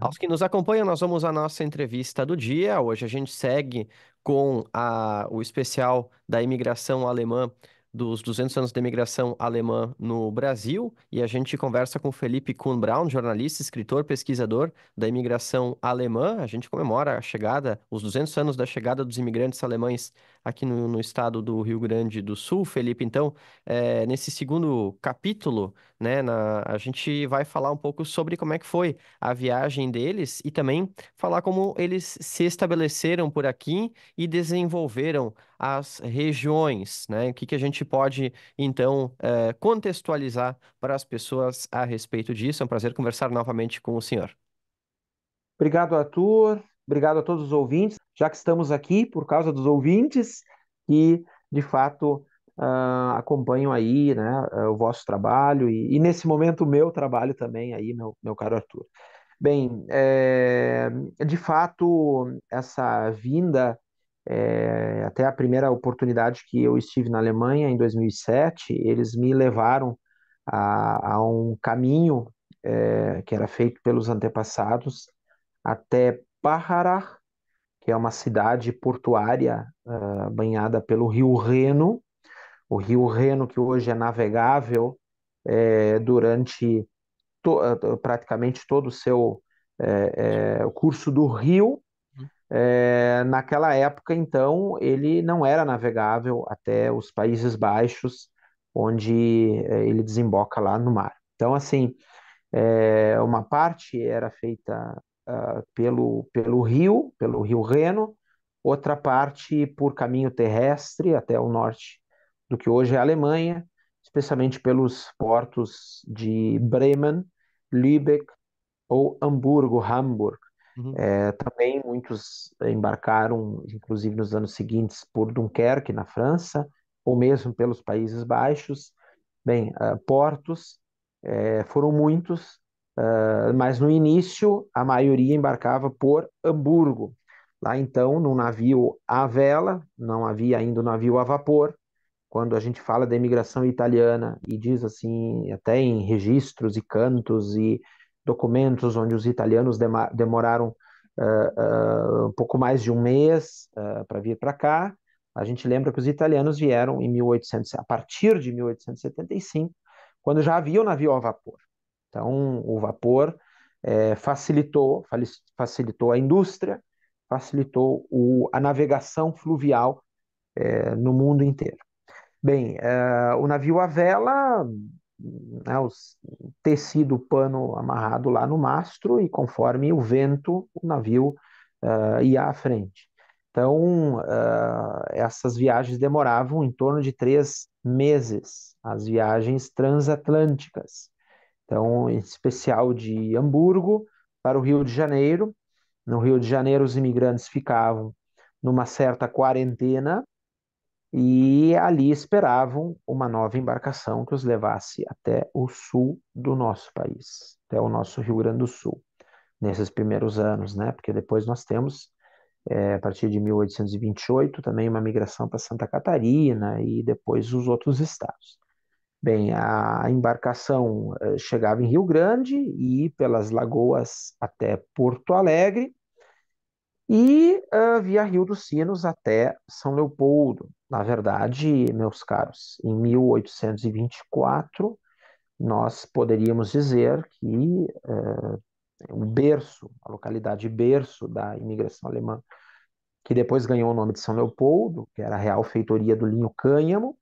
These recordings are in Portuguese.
Aos uhum. que nos acompanham, nós vamos à nossa entrevista do dia. Hoje a gente segue com a, o especial da imigração alemã, dos 200 anos da imigração alemã no Brasil. E a gente conversa com Felipe Kuhn-Braun, jornalista, escritor, pesquisador da imigração alemã. A gente comemora a chegada, os 200 anos da chegada dos imigrantes alemães aqui no, no, estado do Rio Grande do Sul, Felipe. Então, é, nesse segundo capítulo, né, na, a gente vai falar um pouco sobre como é que foi a viagem deles e também falar como eles se estabeleceram por aqui e desenvolveram as regiões, né? O que, que a gente pode, então, é, contextualizar para as pessoas a respeito disso. É um prazer conversar novamente com o senhor. Obrigado, Arthur. Obrigado a todos os ouvintes, já que estamos aqui por causa dos ouvintes que, de fato, uh, acompanham aí né, eh, o vosso trabalho e, e, nesse momento, o meu trabalho também, aí, meu, meu caro Arthur. Bem, é, de fato, essa vinda, é, até a primeira oportunidade que eu estive na Alemanha, em 2007, eles me levaram a, a um caminho é, que era feito pelos antepassados até Parrará, que é uma cidade portuária uh, banhada pelo rio Reno, o rio Reno que hoje é navegável é, durante to, ah, praticamente todo o seu é, é, curso do rio. É, naquela época, então, ele não era navegável até os Países Baixos, onde é, ele desemboca lá no mar. Então, assim, é, uma parte era feita uh, pelo, pelo rio, pelo rio Reno, outra parte por caminho terrestre até o norte do que hoje é a Alemanha, especialmente pelos portos de Bremen, Lübeck ou Hamburgo, Hamburg. Uhum. É, também muitos embarcaram, inclusive nos anos seguintes, por Dunkerque, na França, ou mesmo pelos Países Baixos. Bem, uh, portos, é, foram muitos, ah, mas no início, a maioria embarcava por Hamburgo. Lá então, num navio à vela, não havia ainda o um navio a vapor. Quando a gente fala da imigração italiana e diz assim, até em registros e cantos e documentos onde os italianos demoraram uh, uh, um pouco mais de um mês uh, para vir para cá. A gente lembra que os italianos vieram em 1800, a partir de 1875, quando já havia o navio a vapor. Então, o vapor é, facilitou, facilitou a indústria, facilitou o, a navegação fluvial é, no mundo inteiro. Bem, é, o navio à vela, né, os, tecido o pano amarrado lá no mastro e conforme o vento, o navio é, ia à frente. Então, é, essas viagens demoravam em torno de três meses, as viagens transatlânticas. Então, em especial de Hamburgo para o Rio de Janeiro. No Rio de Janeiro, os imigrantes ficavam numa certa quarentena e ali esperavam uma nova embarcação que os levasse até o sul do nosso país, até o nosso Rio Grande do Sul, nesses primeiros anos, né? Porque depois nós temos, é, a partir de 1828, também uma migração para Santa Catarina e depois os outros estados. Bem, a embarcação eh, chegava em Rio Grande e pelas lagoas até Porto Alegre e uh, via Rio dos Sinos até São Leopoldo. Na verdade, meus caros, em 1824 nós poderíamos dizer que uh, o berço, a localidade berço da imigração alemã, que depois ganhou o nome de São Leopoldo, que era a Real Feitoria do Linho Cânhamo,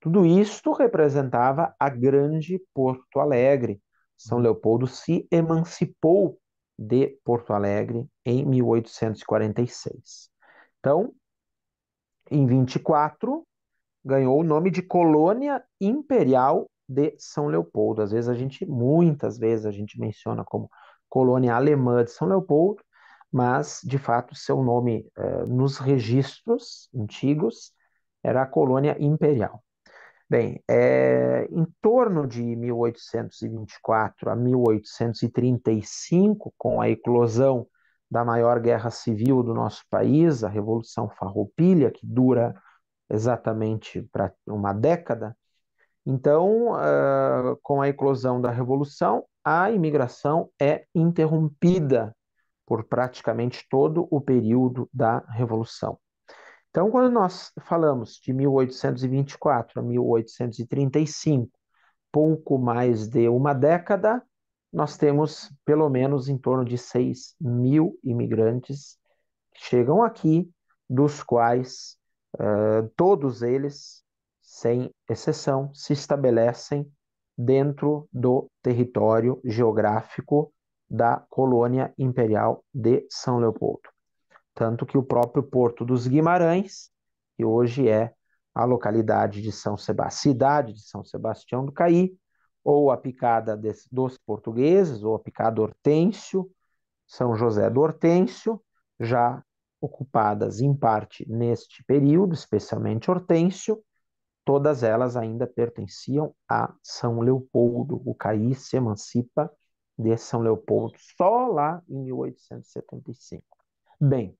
tudo isto representava a grande Porto Alegre. São uhum. Leopoldo se emancipou de Porto Alegre em 1846. Então, em 24, ganhou o nome de Colônia Imperial de São Leopoldo. Às vezes a gente, muitas vezes a gente menciona como colônia alemã de São Leopoldo, mas de fato seu nome eh, nos registros antigos era a colônia imperial. Bem, é, em torno de 1824 a 1835, com a eclosão da maior guerra civil do nosso país, a Revolução Farroupilha, que dura exatamente para uma década. Então, uh, com a eclosão da Revolução, a imigração é interrompida por praticamente todo o período da Revolução. Então, quando nós falamos de 1824 a 1835, pouco mais de uma década, nós temos pelo menos em torno de 6 mil imigrantes que chegam aqui, dos quais uh, todos eles, sem exceção, se estabelecem dentro do território geográfico da colônia imperial de São Leopoldo. Tanto que o próprio Porto dos Guimarães, que hoje é a localidade de São Sebastião, cidade de São Sebastião do Caí, ou a picada dos portugueses, ou a picada Hortêncio, São José do Hortêncio, já ocupadas em parte neste período, especialmente Hortêncio, todas elas ainda pertenciam a São Leopoldo. O Caí se emancipa de São Leopoldo só lá em 1875. Bem,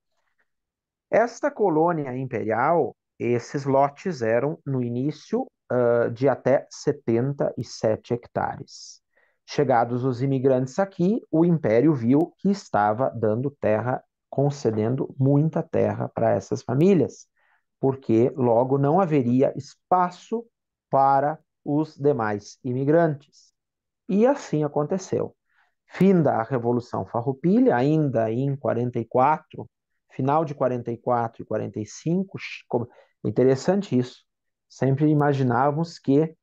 esta colônia imperial, esses lotes eram, no início, uh, de até 77 hectares. Chegados os imigrantes aqui, o império viu que estava dando terra, concedendo muita terra para essas famílias, porque logo não haveria espaço para os demais imigrantes. E assim aconteceu. Finda a Revolução Farroupilha, ainda em 44, final de 44 e 45, interessante isso. Sempre imaginávamos que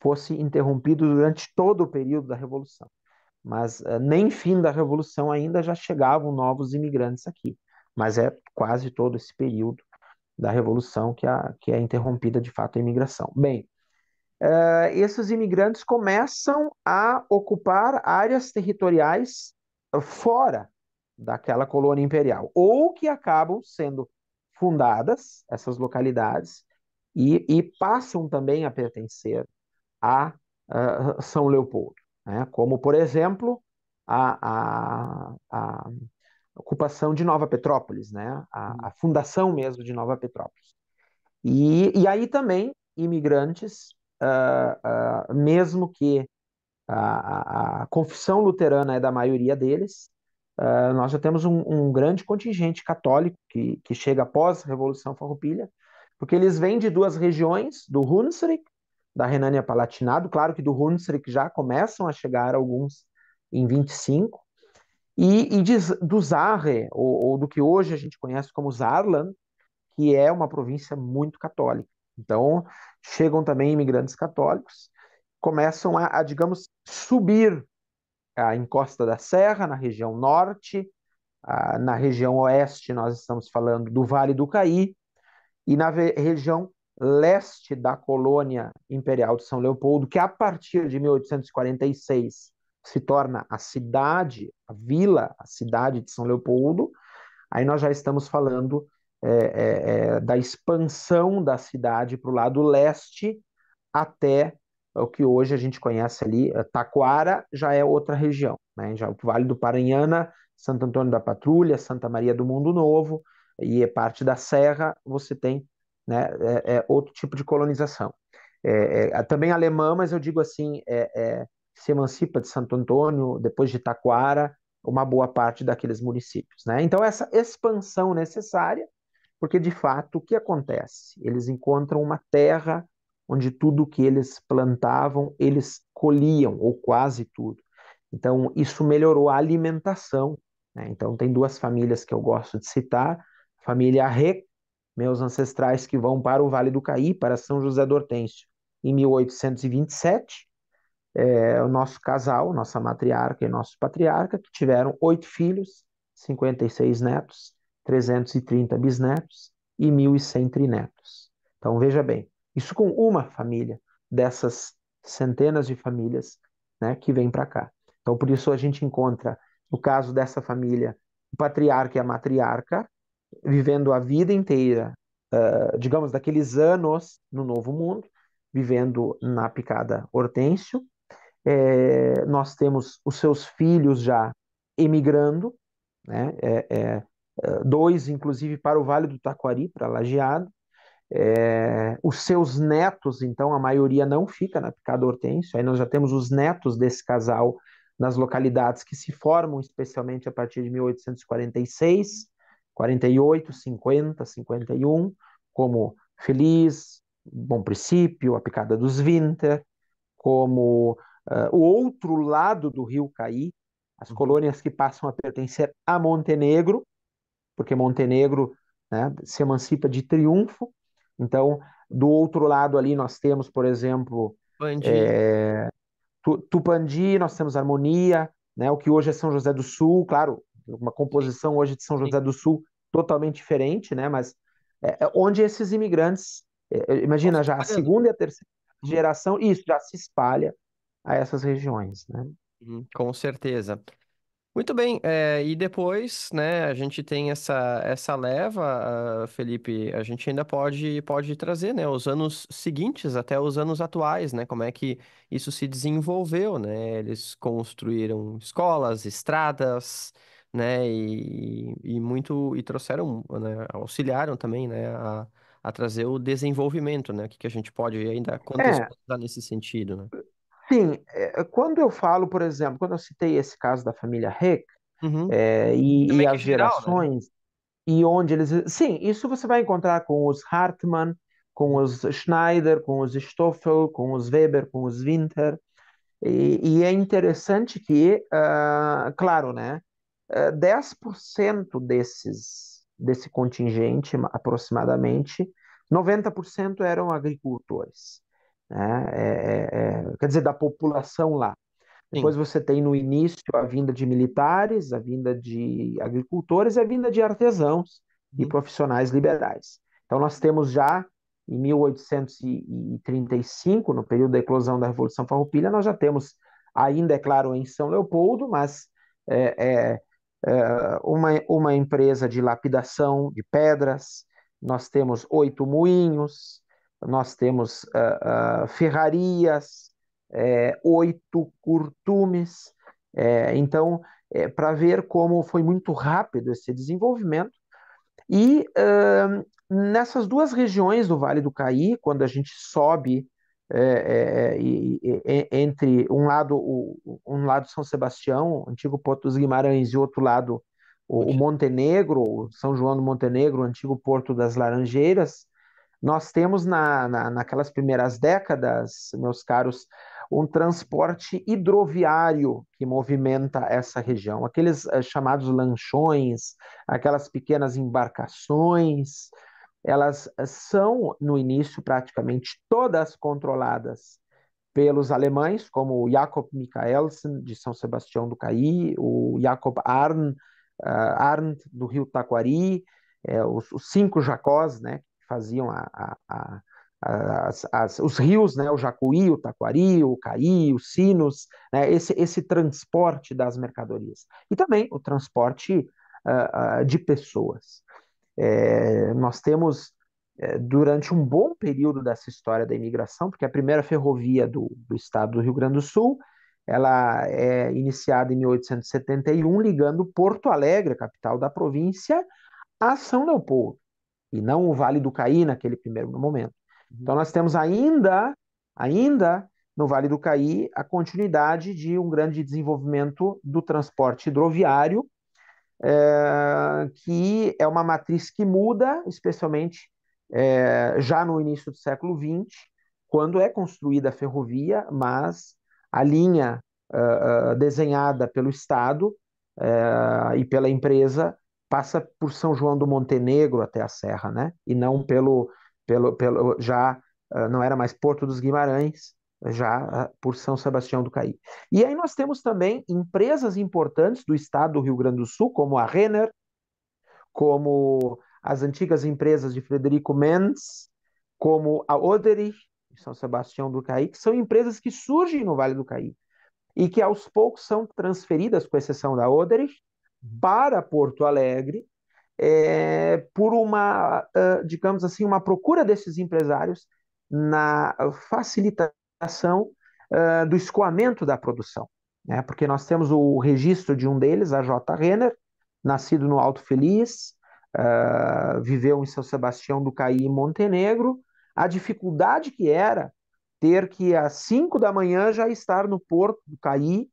fosse interrompido durante todo o período da Revolução. Mas eh, nem fim da Revolução ainda já chegavam novos imigrantes aqui. Mas é quase todo esse período da Revolução que, a, que é interrompida de fato a imigração. Bem, uh, esses imigrantes começam a ocupar áreas territoriais fora daquela colônia imperial, ou que acabam sendo fundadas essas localidades e, e passam também a pertencer a, São Leopoldo, né? como por exemplo a, a, a, ocupação de Nova Petrópolis, né? a, uhum. fundação mesmo de Nova Petrópolis. E, e aí também imigrantes, uh, uh, mesmo que a, a, a, confissão luterana é da maioria deles, Uh, nós já temos um, um, grande contingente católico que, que chega após a Revolução Farroupilha, porque eles vêm de duas regiões, do Hunsrück, da Renânia-Palatinado, claro que do Hunsrück já começam a chegar alguns em 25, e, e de, do Zarre, ou, ou, do que hoje a gente conhece como Saarland, que é uma província muito católica. Então, chegam também imigrantes católicos, começam a, a digamos, subir a encosta da Serra, na região norte, a, na região oeste, nós estamos falando do Vale do Caí, e na região leste da colônia imperial de São Leopoldo, que a partir de 1846 se torna a cidade, a vila, a cidade de São Leopoldo, aí nós já estamos falando é, é, é da expansão da cidade para o lado leste até é o que hoje a gente conhece ali, eh, Taquara já é outra região, né? Já o Vale do Paranhana, Santo Antônio da Patrulha, Santa Maria do Mundo Novo e é parte da Serra, você tem né, é, é outro tipo de colonização. É, é também alemã, mas eu digo assim, é, se emancipa de Santo Antônio, depois de Taquara, uma boa parte daqueles municípios. Né? Então, essa expansão necessária, porque de fato o que acontece? Eles encontram uma terra onde tudo que eles plantavam, eles colhiam, ou quase tudo. Então, isso melhorou a alimentação. Né? Então, tem duas famílias que eu gosto de citar: família Re, meus ancestrais que vão para o Vale do Caí, para São José do Hortêncio, em 1827. É, o nosso casal, nossa matriarca e nosso patriarca, que tiveram oito filhos, 56 netos, 330 bisnetos e 1.100 trinetos. Então, veja bem, isso com uma família dessas centenas de famílias né, que vêm para cá. Então, por isso a gente encontra, no caso dessa família, o patriarca e a matriarca vivendo a vida inteira, uh, digamos, daqueles anos no Novo Mundo, vivendo na picada Hortêncio. É, nós temos os seus filhos já emigrando, né? É, é, dois, inclusive, para o Vale do Taquari, para Lajeado, é, os seus netos, então, a maioria não fica na Picada Hortêncio, aí nós já temos os netos desse casal nas localidades que se formam, especialmente a partir de 1846, 48, 50, 51, como Feliz, Bom Princípio, a Picada dos Winter, como uh, o outro lado do rio Caí, as uhum. colônias que passam a pertencer a Montenegro, porque Montenegro né, se emancipa de Triunfo, então, do outro lado ali nós temos, por exemplo, É, eh, Tupandi, nós temos Harmonia, né, o que hoje é São José do Sul, claro, uma composição hoje de São José do Sul totalmente diferente, né, mas é, onde esses imigrantes, é, imagina, já a segunda e a terceira uhum. geração, isso já se espalha a essas regiões, né? Uhum, com certeza. Muito bem, é, e depois, né, a gente tem essa, essa leva, ah, Felipe, a gente ainda pode, pode trazer, né, os anos seguintes até os anos atuais, né, como é que isso se desenvolveu, né, eles construíram escolas, estradas, né, e, e muito, e trouxeram, né, auxiliaram também, né, a, a trazer o desenvolvimento, né, o que, que a gente pode ainda É, contextualizar nesse sentido, né? Sim, eh, quando eu falo, por exemplo, quando eu citei esse caso da família Heck uhum. é, e, e as né? gerações, geral, né? e onde eles. Sim, isso você vai encontrar com os Hartmann, com os Schneider, com os Stoffel, com os Weber, com os Winter. E, e é interessante que, uh, claro, né, uh, eh, 10% desses, desse contingente, aproximadamente, 90% eram agricultores né? É, é, é, quer dizer, da população lá. Sim. Depois você tem no início a vinda de militares, a vinda de agricultores e a vinda de artesãos uhum. e profissionais liberais. Então nós temos já em 1835, no período da eclosão da Revolução Farroupilha, nós já temos, ainda é claro, em São Leopoldo, mas é, é, é uma, uma empresa de lapidação de pedras, nós temos oito moinhos, nós temos uh, uh, ferrarias, é, oito curtumes. É, então, é, para ver como foi muito rápido esse desenvolvimento. E uh, nessas duas regiões do Vale do Caí, quando a gente sobe é, é, é, entre um lado, o, um lado São Sebastião, o antigo Porto dos Guimarães, e outro lado o, o Montenegro, São João do Montenegro, o antigo Porto das Laranjeiras, nós temos na, na, naquelas primeiras décadas, meus caros, um transporte hidroviário que movimenta essa região. Aqueles eh, chamados lanchões, aquelas pequenas embarcações, elas eh, são, no início, praticamente todas controladas pelos alemães, como o Jakob Michaelsen, de São Sebastião do Caí, o Jakob Arn, uh, eh, Arndt, do Rio Taquari, é, os, os, cinco Jacós, né, faziam a, a, a, as, os rios, né, o Jacuí, o Taquari, o Caí, os Sinos, né, esse, esse transporte das mercadorias. E também o transporte uh, uh, de pessoas. É, nós temos, é, durante um bom período dessa história da imigração, porque a primeira ferrovia do, do estado do Rio Grande do Sul ela é iniciada em 1871, ligando Porto Alegre, capital da província, a São Leopoldo e não o Vale do Caí naquele primeiro momento. Uhum. Então nós temos ainda, ainda no Vale do Caí a continuidade de um grande desenvolvimento do transporte hidroviário, é, que é uma matriz que muda, especialmente é, já no início do século XX, quando é construída a ferrovia, mas a linha uh, desenhada pelo Estado uh, e pela empresa passa por São João do Montenegro até a Serra, né? E não pelo, pelo, pelo já ah, não era mais Porto dos Guimarães, já ah, por São Sebastião do Caí. E aí nós temos também empresas importantes do estado do Rio Grande do Sul, como a Renner, como as antigas empresas de Frederico Mendes, como a Oderich, São Sebastião do Caí, que são empresas que surgem no Vale do Caí e que aos poucos são transferidas, com exceção da Oderich, para Porto Alegre é, por uma, ah, digamos assim, uma procura desses empresários na facilitação uh, do escoamento da produção. Né? Porque nós temos o registro de um deles, a J. Renner, nascido no Alto Feliz, uh, viveu em São Sebastião do Caí Montenegro. A dificuldade que era ter que às 5 da manhã já estar no porto do Caí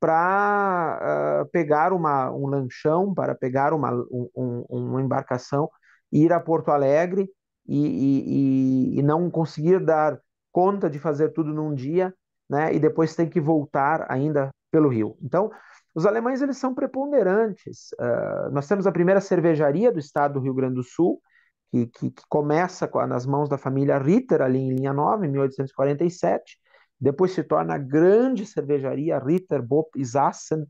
para uh, ah, pegar uma, um lanchão, para pegar uma, um, uma embarcação, ir a Porto Alegre e, e, e, não conseguir dar conta de fazer tudo num dia, né? E depois tem que voltar ainda pelo Rio. Então, os alemães eles são preponderantes. Uh, nós temos a primeira cervejaria do estado do Rio Grande do Sul, que, que, que começa com, nas mãos da família Ritter, ali em Linha 9, em 1847, depois se torna a grande cervejaria Ritter Bopp Isassen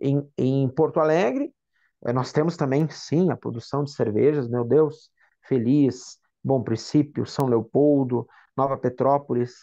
em, em Porto Alegre. Eh, nós temos também, sim, a produção de cervejas, meu Deus, Feliz, Bom Princípio, São Leopoldo, Nova Petrópolis.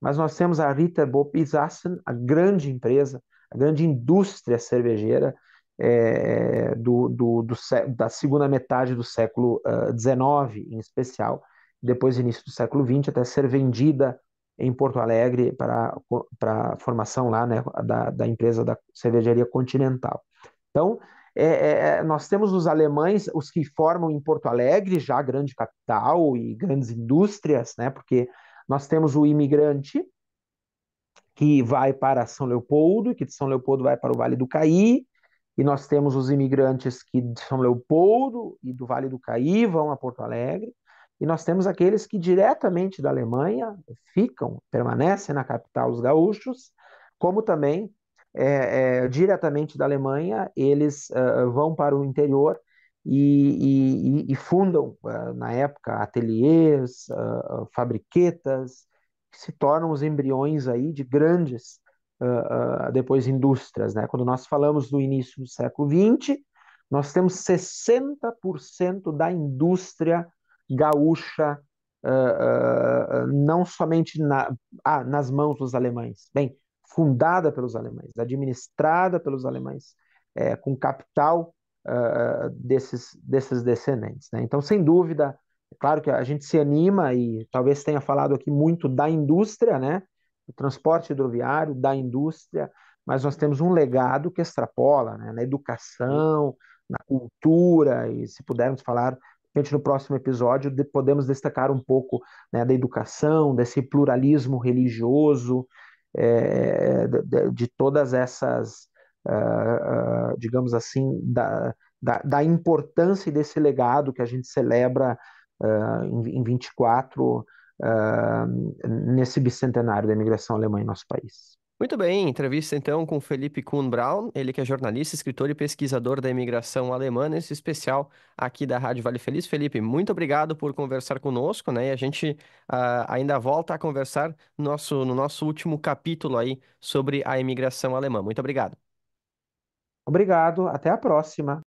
Mas nós temos a Ritter Bopp Isassen, a grande empresa, a grande indústria cervejeira é, do, do, do, da segunda metade do século XIX, uh, eh, em especial, depois do início do século XX, até ser vendida em Porto Alegre para a formação lá né, da, da empresa da cervejaria Continental. Então, é, é, é, nós temos os alemães, os que formam em Porto Alegre, já grande capital e grandes indústrias, né? Porque nós temos o imigrante que vai para São Leopoldo, que de São Leopoldo vai para o Vale do Caí, e nós temos os imigrantes que de São Leopoldo e do Vale do Caí vão a Porto Alegre. E nós temos aqueles que diretamente da Alemanha ficam, permanecem na capital, os gaúchos, como também é, é, diretamente da Alemanha eles uh, vão para o interior e, e, e fundam, uh, na época, ateliês, uh, fabriquetas, que se tornam os embriões aí de grandes, depois, indústrias. Né? Quando nós falamos do início do século XX, nós temos 60% da indústria gaúcha, uh, uh, não somente na, ah, nas mãos dos alemães, bem, fundada pelos alemães, administrada pelos alemães, é, com capital uh, desses, desses descendentes. Né? Então, sem dúvida, é claro que a gente se anima e talvez tenha falado aqui muito da indústria, né? do transporte hidroviário, da indústria, mas nós temos um legado que extrapola né? na educação, na cultura, e se pudermos falar gente, no próximo episódio, de, podemos destacar um pouco né, da educação, desse pluralismo religioso, é, de, de, todas essas, uh, uh, digamos assim, da, da, da, importância desse legado que a gente celebra uh, em, em 24 uh, nesse bicentenário da imigração alemã em nosso país. Muito bem, entrevista então com Felipe Kuhn Braun, ele que é jornalista, escritor e pesquisador da imigração alemã, nesse especial aqui da Rádio Vale Feliz. Felipe, muito obrigado por conversar conosco, né? E a gente uh, ainda volta a conversar no nosso, no nosso último capítulo aí sobre a imigração alemã. Muito obrigado. Obrigado, até a próxima.